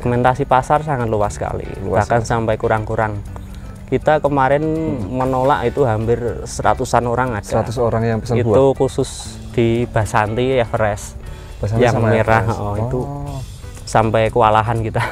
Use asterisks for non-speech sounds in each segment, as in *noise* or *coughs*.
segmentasi pasar sangat luas sekali, luas bahkan ya? sampai kurang-kurang. Kita kemarin hmm. menolak itu hampir seratusan orang ada. Seratus orang yang pesan Itu buat. khusus di Basanti Everest Basanti yang merah Everest. Oh, oh, itu sampai kewalahan kita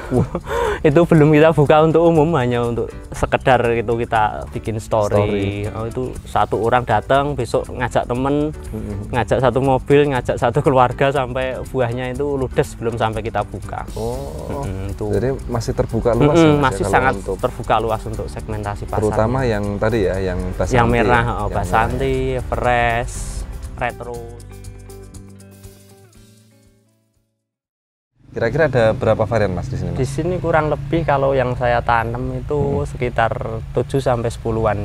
*laughs* itu belum kita buka untuk umum hanya untuk sekedar itu kita bikin story, story. Oh, itu satu orang datang besok ngajak temen mm-hmm. ngajak satu mobil ngajak satu keluarga sampai buahnya itu ludes belum sampai kita buka oh mm-hmm, itu. jadi masih terbuka luas mm-hmm, ya, masih sangat untuk terbuka luas untuk segmentasi pasar terutama yang tadi ya yang basanti yang merah oh, yang basanti, merah. Ya. fresh retro Kira-kira ada berapa varian Mas di sini? Di sini kurang lebih kalau yang saya tanam itu hmm. sekitar 7 sampai sepuluhan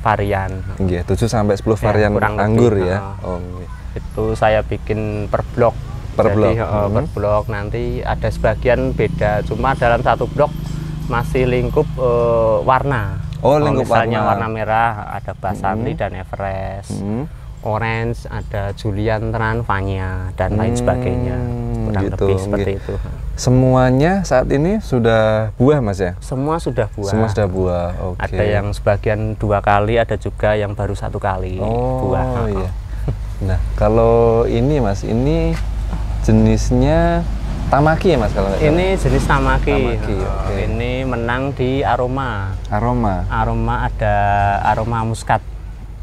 varian. Iya, tujuh sampai sepuluh ya, varian ya, anggur lebih, ya. Uh, oh, okay. Iya. Itu saya bikin per blok. Per Jadi, blok. Uh, hmm. per blok nanti ada sebagian beda, cuma dalam satu blok masih lingkup uh, warna. Oh, lingkup oh, misalnya warna. warna merah ada Basanti hmm. dan Everest. Hmm Orange, ada Julian Tran, Vanya dan lain hmm, sebagainya. Kurang gitu, lebih seperti gitu. itu. Semuanya saat ini sudah buah Mas ya? Semua sudah buah. Semua sudah buah. Oke. Okay. Ada yang sebagian dua kali, ada juga yang baru satu kali oh, buah. Oh iya. Nah, kalau ini Mas, ini jenisnya Tamaki ya mas kalau Ini jenis tamaki. tamaki okay. Ini menang di aroma. Aroma. Aroma ada aroma muskat.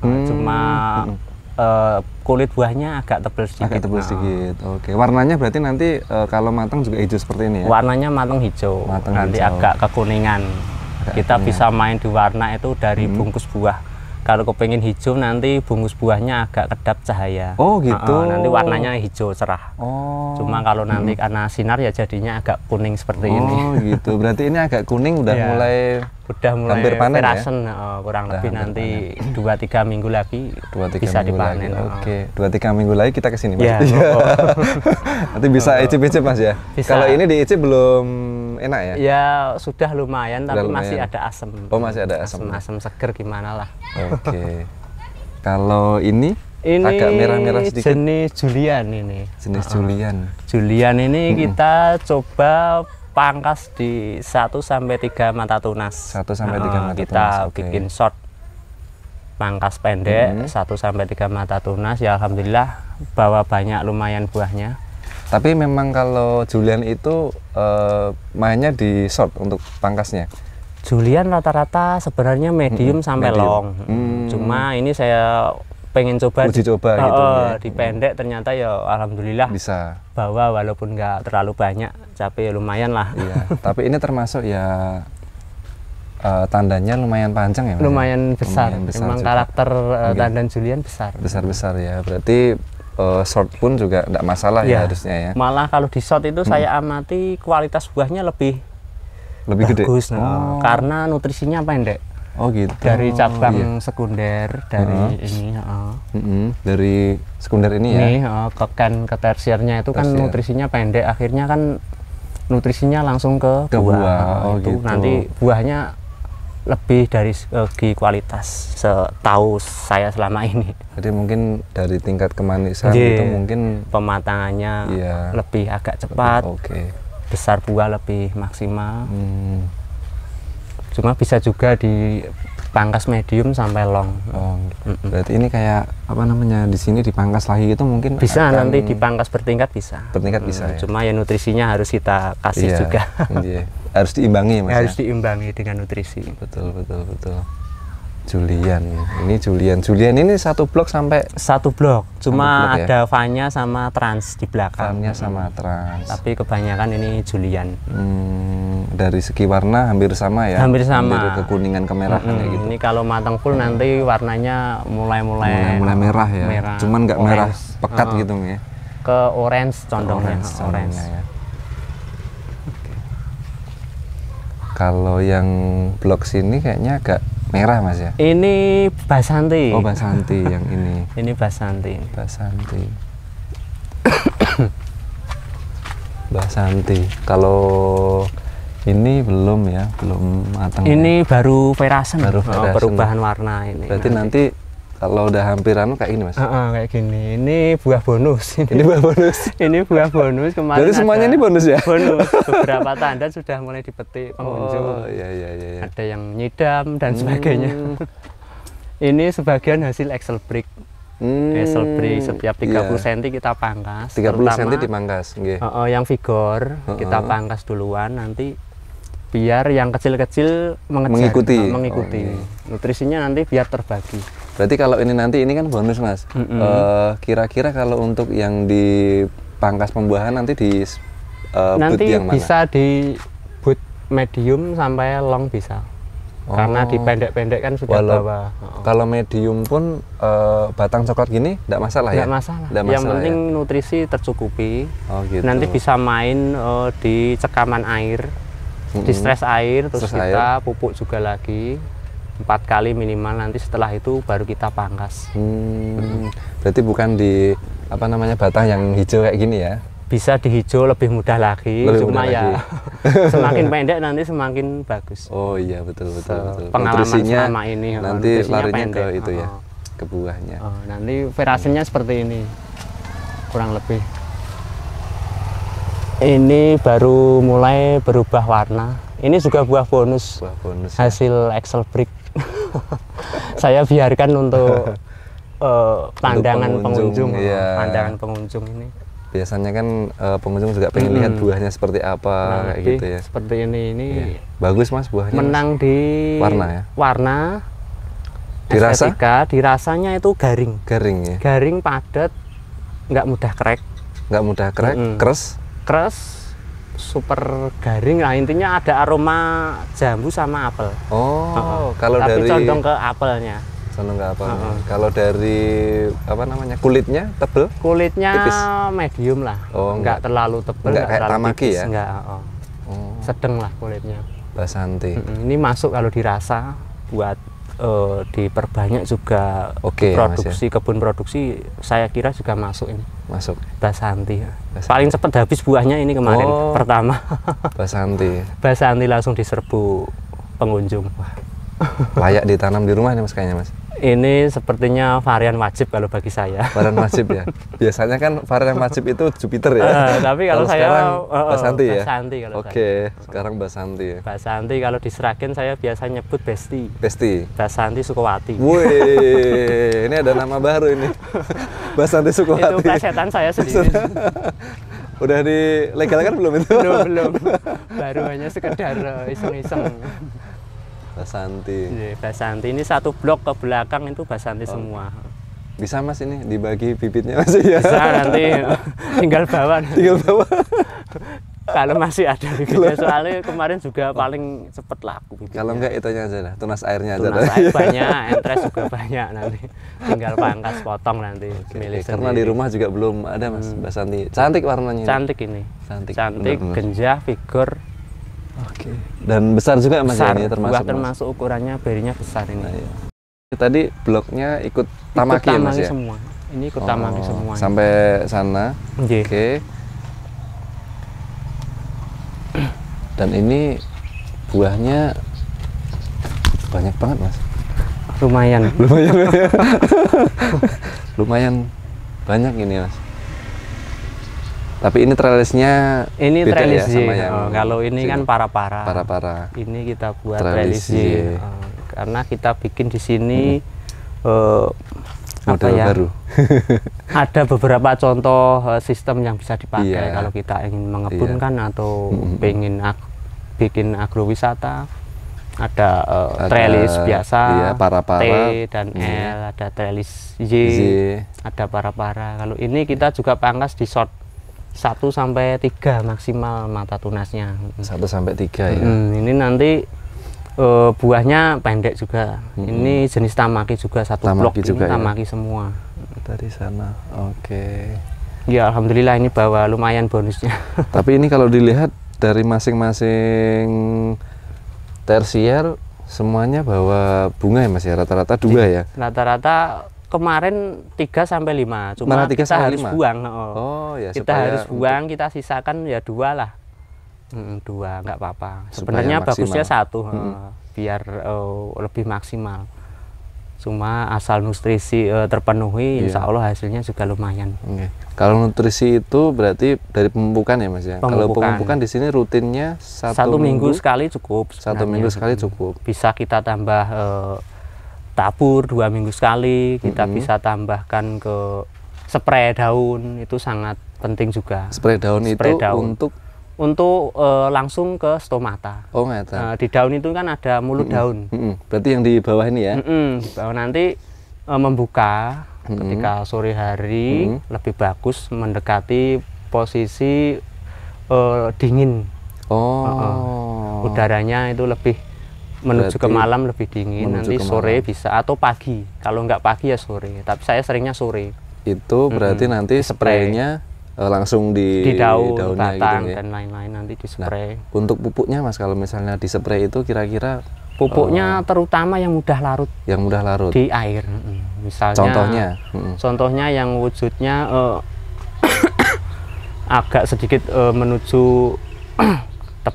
Hmm. Cuma hmm. hmm uh, kulit buahnya agak tebal sedikit. Agak tebal nah. sedikit. Oh. Oke. Warnanya berarti nanti uh, kalau matang juga hijau seperti ini ya. Warnanya matang hijau. Matang nanti hijau. agak kekuningan. Agak kita kuningan. bisa main di warna itu dari hmm. bungkus buah kalau kepengen hijau nanti bungkus buahnya agak kedap cahaya. Oh gitu. Uh, uh, nanti warnanya hijau cerah. Oh. Cuma kalau nanti hmm. karena sinar ya jadinya agak kuning seperti oh, ini. Oh *laughs* gitu. Berarti ini agak kuning udah yeah. mulai udah mulai hampir panen ya? perasen, ya? uh, kurang udah lebih nanti dua tiga minggu lagi dua tiga bisa minggu dipanen. Lagi. Oke, dua tiga minggu lagi kita kesini Iya. *laughs* oh. nanti bisa oh, oh. icip-icip mas ya. Bisa. Kalau ini diicip belum enak ya? Ya sudah lumayan tapi lumayan. masih ada asam. Oh masih ada asam. Ya? Asam, asam seger gimana lah. Oke. Okay. Kalau ini, ini agak merah-merah sedikit. Jenis Julian ini. Jenis uh Julian. Julian ini hmm. kita coba pangkas di 1 sampai tiga mata tunas. Satu sampai nah, tiga uh, mata kita tunas. Kita okay. bikin short pangkas pendek hmm. 1 sampai tiga mata tunas ya alhamdulillah bawa banyak lumayan buahnya. Tapi memang kalau Julian itu uh, mainnya di short untuk pangkasnya. Julian rata-rata sebenarnya medium hmm, sampai medium. long. Hmm. Cuma ini saya pengen coba uji coba di, gitu oh, di pendek ternyata ya alhamdulillah bisa bawa walaupun nggak terlalu banyak tapi ya lumayan lah iya tapi ini termasuk ya uh, tandanya lumayan panjang ya, ya lumayan besar, lumayan besar memang juga. karakter uh, eh, okay. tandan Julian besar besar besar ya berarti uh, eh, short pun juga tidak masalah ya. ya harusnya ya. Malah kalau di short itu hmm. saya amati kualitas buahnya lebih lebih bagus, gede. Nah, oh. Karena nutrisinya pendek. Oh gitu. Dari oh, cabang oh, iya. sekunder dari uh ini. Uh. Mm -hmm. Dari sekunder ini, ini ya. Ini uh, ke kan ke tersiernya itu kan Tersier. kan nutrisinya pendek. Akhirnya kan nutrisinya langsung ke, ke buah. buah. Nah, oh, itu gitu. nanti buahnya lebih dari segi kualitas setahu saya selama ini. Jadi mungkin dari tingkat kemanisan Jadi, iya. itu mungkin pematangannya iya, lebih agak cepat. Oke. Okay. Besar buah lebih maksimal. Hmm. Cuma bisa juga di pangkas medium sampai long. Oh, Berarti ini kayak apa namanya di sini dipangkas lagi itu mungkin bisa akan... nanti dipangkas bertingkat bisa. Bertingkat bisa. ya? Cuma ya nutrisinya harus kita kasih iya, juga. Iya. *laughs* harus diimbangi mas harus ya? diimbangi dengan nutrisi betul betul betul Julian ya. ini Julian Julian ini satu blok sampai satu blok cuma satu blok, ya? ada Vanya sama Trans di belakang Vanya sama Trans tapi kebanyakan ini Julian hmm, dari segi warna hampir sama ya hampir sama dari kekuningan kemerahan hmm, gitu ini kalau matang full hmm. nanti warnanya mulai mulai mulai, mulai merah ya merah, cuman nggak merah pekat hmm. gitu ya ke orange condongnya orange, orange. orange. Ya. orange. Kalau yang blok sini kayaknya agak merah mas ya. Ini basanti. Oh basanti yang ini. *laughs* Ini basanti. Basanti. *coughs* basanti. Kalau ini belum ya, belum matang. Ini ya. baru verasen. Baru verasen. Oh, perubahan warna ini. Berarti nanti, nanti kalau udah hampiran kayak gini mas? Uh, uh, kayak gini. Ini buah bonus. Ini, ini buah bonus. *laughs* ini buah bonus kemarin. Jadi semuanya ini bonus ya? Bonus. *laughs* Beberapa tanda sudah mulai dipetik oh, pengunjung. Oh iya iya iya. Ada yang nyidam dan hmm. sebagainya. *laughs* ini sebagian hasil excel Break. Hmm. Axel brick setiap 30 yeah. cm kita pangkas. 30 puluh cm dipangkas. Okay. Uh, uh, yang vigor uh -uh. kita pangkas duluan nanti biar yang kecil-kecil mengikuti, mengikuti. Oh, iya. nutrisinya nanti biar terbagi. Berarti kalau ini nanti ini kan bonus mas. Mm-hmm. Uh, kira-kira kalau untuk yang di pangkas pembuahan nanti di uh, nanti boot yang mana? bisa di boot medium sampai long bisa. Oh. Karena di oh. pendek-pendek kan sudah Walau, bawa. Oh. Kalau medium pun uh, batang coklat gini tidak masalah ya. ya? Masalah. masalah. Yang penting ya? nutrisi tercukupi. Oh, gitu. Nanti bisa main uh, di cekaman air, mm-hmm. di stres air, terus stress kita air. pupuk juga lagi empat kali minimal nanti setelah itu baru kita pangkas. Hmm, hmm, berarti bukan di apa namanya batang yang hijau kayak gini ya? Bisa di hijau lebih mudah lagi, lebih cuma mudah ya lagi. *laughs* semakin *laughs* pendek nanti semakin bagus. Oh iya betul betul. So, betul. Pengalaman nutrisinya ini nanti larinya pendek. ke itu ya, ke buahnya. Oh, nanti verasinya seperti ini, kurang lebih. Ini baru mulai berubah warna. Ini juga buah bonus, buah bonus ya. hasil ya. Excel brick *laughs* saya biarkan untuk uh, *laughs* pandangan untuk pengunjung, pengunjung iya. Oh, pandangan pengunjung ini. Biasanya kan uh, pengunjung juga pengen hmm. lihat buahnya seperti apa nah, kayak gitu ya. Seperti ini ini. Iya. Bagus Mas buahnya. Menang di warna ya. Warna dirasa estetika, dirasanya itu garing. Garing ya. Garing padat, nggak mudah krek. Nggak mudah krek, mm -hmm. keras. Keras super garing lah intinya ada aroma jambu sama apel oh uh kalau tapi dari condong ke apelnya condong ke apel uh kalau dari apa namanya kulitnya tebel kulitnya tipis. medium lah oh, enggak, enggak terlalu tebel enggak, enggak kayak terlalu ya enggak Oh. oh. Sedeng lah kulitnya basanti uh-uh. ini masuk kalau dirasa buat uh, diperbanyak juga okay, produksi ya. kebun produksi saya kira juga masuk ini masuk basanti Basanti. paling cepat habis buahnya ini kemarin oh, pertama Basanti *laughs* Basanti langsung diserbu pengunjung wah layak ditanam di rumah nih mas kayaknya mas ini sepertinya varian wajib kalau bagi saya. Varian wajib ya. Biasanya kan varian wajib itu Jupiter ya. Uh, tapi kalau, kalau saya sekarang uh, eh, Basanti ya. Basanti kalau Oke, okay. sekarang Basanti. Ya. Basanti kalau di Seragen saya biasa nyebut Besti. Besti. Basanti Sukowati. Wih, ini ada nama baru ini. *laughs* Basanti Sukowati. Itu kesehatan saya sendiri. *laughs* Udah di dilegalkan belum itu? Belum, belum. Baru hanya sekedar eh, iseng-iseng. Basanti. Iya, Basanti ini satu blok ke belakang itu Basanti oh. semua. Bisa Mas ini dibagi bibitnya masih ya. Bisa nanti *laughs* tinggal bawa. Tinggal bawa. Kalau masih ada bibitnya soalnya kemarin juga oh. paling cepet laku Kalau enggak itu aja lah, tunas airnya aja. Tunas air iya. banyak, entres juga banyak nanti. Tinggal pangkas potong nanti Oke, Karena di rumah juga belum ada Mas hmm. Basanti. Cantik warnanya. Cantik ini. Cantik. Cantik, genjah, figur, Oke. Dan besar juga ya, mas ya, besar. ini termasuk. Buah termasuk ukurannya berinya besar ini. Nah, iya. Tadi bloknya ikut tamaki, ya, ikut tamaki ya, mas ya? semua. Ini ikut oh, tamaki semua. Sampai sana. Iya. Oke. okay. Dan ini buahnya banyak banget mas. Lumayan. *laughs* Lumayan. *laughs* lumayan banyak ini mas. Tapi ini trellisnya ini trellis ya sama yang oh, kalau ini kan para-para. Para-para. Ini kita buat trellis, uh, oh, karena kita bikin di sini hmm. uh, model ya? baru. *laughs* ada beberapa contoh uh, sistem yang bisa dipakai yeah. kalau kita ingin mengebunkan iya. yeah. atau hmm. pengen ag bikin agrowisata ada uh, ada, trellis biasa, iya, para -para, T dan hmm. L, ada trellis y, Z. ada para-para. Kalau ini kita juga pangkas di short satu sampai tiga maksimal mata tunasnya. Hmm. satu sampai tiga ya. Hmm, ini nanti uh, buahnya pendek juga. Hmm. Ini jenis tamaki juga satu tamaki blok juga ini ya? tamaki ya? semua. Dari sana. Oke. Okay. Ya alhamdulillah ini bawa lumayan bonusnya. *laughs* Tapi ini kalau dilihat dari masing-masing tersier semuanya bawa bunga ya Mas ya rata-rata dua iya, ya. Rata-rata kemarin 3 sampai 5. Cuma Mana 3 kita harus 5? buang. Oh, oh ya Kita harus buang, untuk... kita sisakan ya dua lah. Hmm, dua nggak apa-apa. Sebenarnya maksimal. bagusnya satu hmm. uh, biar uh, lebih maksimal. Cuma asal nutrisi uh, terpenuhi, yeah. insya Allah hasilnya juga lumayan. Okay. Iya. Kalau nutrisi itu berarti dari pemupukan ya mas ya. Pemupukan. Kalau pemupukan di sini rutinnya satu, satu minggu, minggu sekali cukup. Sebenarnya. Satu minggu sekali cukup. Bisa kita tambah uh, tabur dua minggu sekali kita mm -hmm. bisa tambahkan ke spray daun itu sangat penting juga spray daun spray itu daun. untuk untuk e, langsung ke stomata. Oh, ngata. E, eh, di daun itu kan ada mulut mm -hmm. daun. Mm -hmm. Berarti yang di bawah ini ya? Mm -hmm. Di bawah nanti e, membuka mm -hmm. ketika sore hari mm -hmm. lebih bagus mendekati posisi e, dingin. Oh. E -e. Udaranya itu lebih menuju Berarti ke malam lebih dingin nanti sore bisa atau pagi kalau nggak pagi ya sore tapi saya seringnya sore itu berarti mm -hmm. nanti spraynya eh, langsung di, di daun, daunnya gitu ya. dan lain-lain nanti di nah, spray. Nah, untuk pupuknya Mas kalau misalnya di spray itu kira-kira pupuknya uh, terutama yang mudah larut. Yang mudah larut. Di air. Misalnya Contohnya. Contohnya yang wujudnya uh, *coughs* agak sedikit uh, menuju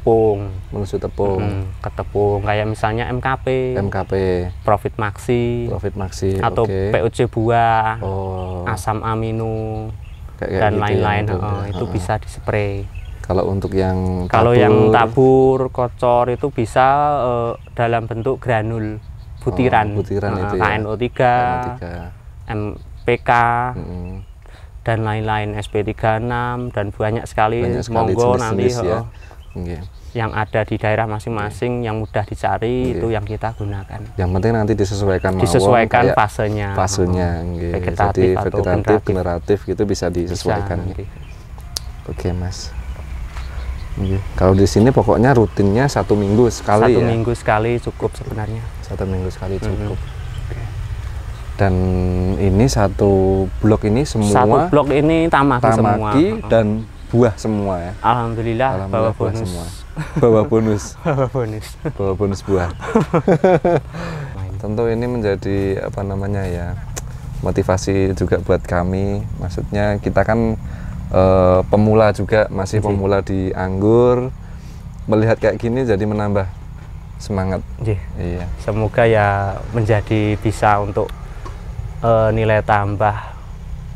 tepung menuju tepung hmm, ke tepung kayak misalnya MKP MKP profit maksi profit maksi atau okay. PUC buah oh. asam amino kayak dan lain-lain gitu ya, oh, itu uh -huh. bisa dispray kalau untuk yang tabur. kalau yang tabur kocor itu bisa uh, dalam bentuk granul butiran, oh, butiran uh, itu ya? KNO3, KNO3. MPK -hmm. dan lain-lain SP36 dan banyak sekali, banyak sekali monggo nanti ya okay. yang ada di daerah masing-masing yang mudah dicari okay. itu yang kita gunakan. Yang penting nanti disesuaikan disesuaikan mawon, fasenya. Fasenya, okay. Hmm. vegetatif jadi atau vegetatif, generatif. generatif gitu bisa disesuaikan. Oke okay, mas. Okay. Kalau di sini pokoknya rutinnya satu minggu sekali. Satu ya? minggu sekali cukup sebenarnya. Satu minggu sekali hmm. cukup. Mm -hmm dan ini satu blok ini semua satu blok ini tamaki, tamaki semua dan hmm buah semua ya. Alhamdulillah, Alhamdulillah bawa bonus. Semua. Bawa bonus. *laughs* bawa bonus. bawa bonus buah. Tentu ini menjadi apa namanya ya motivasi juga buat kami. Maksudnya kita kan e, pemula juga masih Jee. Iya. pemula di anggur. Melihat kayak gini jadi menambah semangat. Jee. Iya. iya. Semoga ya menjadi bisa untuk e, nilai tambah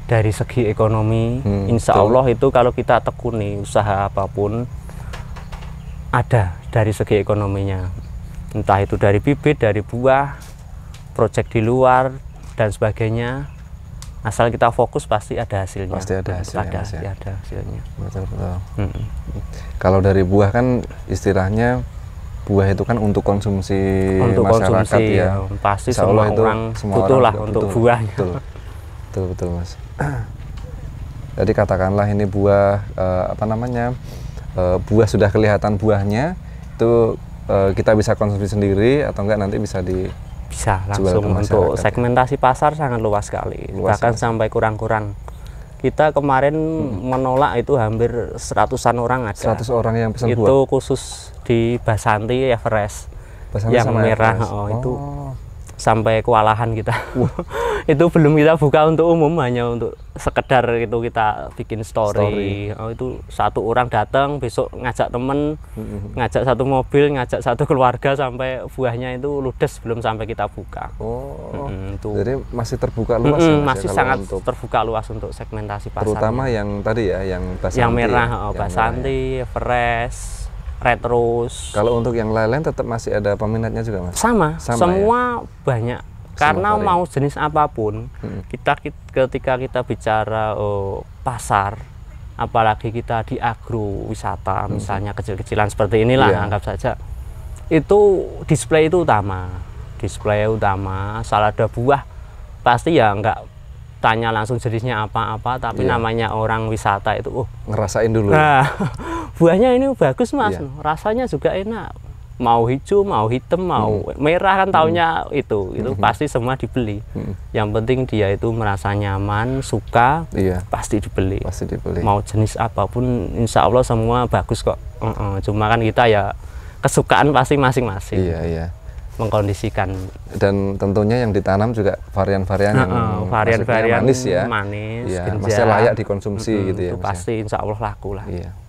dari segi ekonomi hmm, insya betul. Allah itu kalau kita tekuni usaha apapun ada dari segi ekonominya entah itu dari bibit dari buah proyek di luar dan sebagainya asal kita fokus pasti ada hasilnya pasti ada hasilnya ada, ya. ada hasilnya betul betul hmm. kalau dari buah kan istilahnya buah itu kan untuk konsumsi untuk masyarakat konsumsi, ya pasti semua itu orang butuh lah untuk buahnya betul betul betul mas jadi katakanlah ini buah uh, apa namanya uh, buah sudah kelihatan buahnya itu uh, kita bisa konsumsi sendiri atau enggak nanti bisa di bisa langsung untuk segmentasi pasar sangat luas sekali luas bahkan ya. sampai kurang-kurang kita kemarin hmm. menolak itu hampir seratusan orang ada. Seratus orang yang pesan itu buah. khusus di Basanti Everest Basanti yang merah Everest. Oh, oh itu sampai kewalahan kita. uh. *laughs* itu belum kita buka untuk umum hanya untuk sekedar itu kita bikin story. story. Oh, itu satu orang datang besok ngajak temen, mm-hmm. ngajak satu mobil, ngajak satu keluarga sampai buahnya itu ludes belum sampai kita buka. Oh, mm-hmm, itu. jadi masih terbuka luas. Mm-hmm, ya, masih, sangat untuk, terbuka luas untuk segmentasi pasar. Terutama yang tadi ya, yang basanti. Yang merah, ya, oh, yang basanti, ya. fresh retros Kalau untuk yang lain-lain tetap masih ada peminatnya juga mas? Sama, Sama ya? semua ya? banyak. Karena varian. mau jenis apapun, hmm. kita ketika kita bicara oh, pasar, apalagi kita di agrowisata, hmm. misalnya kecil-kecilan seperti inilah yeah. anggap saja, itu display itu utama, display utama, salada buah pasti ya nggak tanya langsung jenisnya apa-apa tapi yeah. namanya orang wisata itu oh ngerasain dulu nah, *laughs* buahnya ini bagus mas yeah. rasanya juga enak mau hijau mau hitam mau mm. merah kan taunya mm. itu itu hmm. pasti semua dibeli hmm. yang penting dia itu merasa nyaman suka yeah. pasti dibeli pasti dibeli mau jenis apapun insya Allah semua bagus kok uh -uh. cuma kan kita ya kesukaan pasti masing-masing iya -masing. yeah, iya yeah mengkondisikan dan tentunya yang ditanam juga varian-varian yang varian-varian manis ya manis ya, masih layak dikonsumsi uh, gitu ya itu ya. pasti insya Allah laku lah iya.